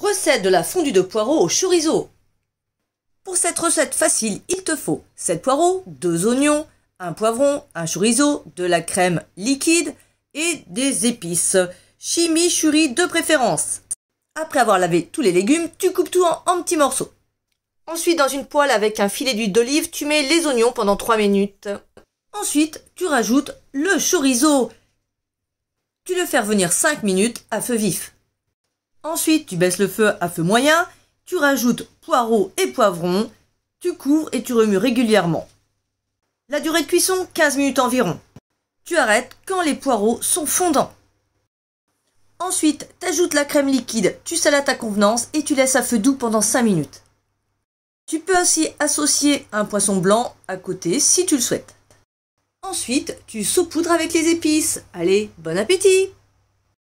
Recette de la fondue de poireaux au chorizo. Pour cette recette facile, il te faut 7 poireaux, 2 oignons, un poivron, un chorizo, de la crème liquide et des épices. Chimichurri de préférence. Après avoir lavé tous les légumes, tu coupes tout en, en petits morceaux. Ensuite, dans une poêle avec un filet d'huile d'olive, tu mets les oignons pendant 3 minutes. Ensuite, tu rajoutes le chorizo. Tu le fais revenir 5 minutes à feu vif. Ensuite, tu baisses le feu à feu moyen, tu rajoutes poireaux et poivrons, tu couvres et tu remues régulièrement. La durée de cuisson, 15 minutes environ. Tu arrêtes quand les poireaux sont fondants. Ensuite, tu ajoutes la crème liquide, tu sales à ta convenance et tu laisses à feu doux pendant 5 minutes. Tu peux aussi associer un poisson blanc à côté si tu le souhaites. Ensuite, tu saupoudres avec les épices. Allez, bon appétit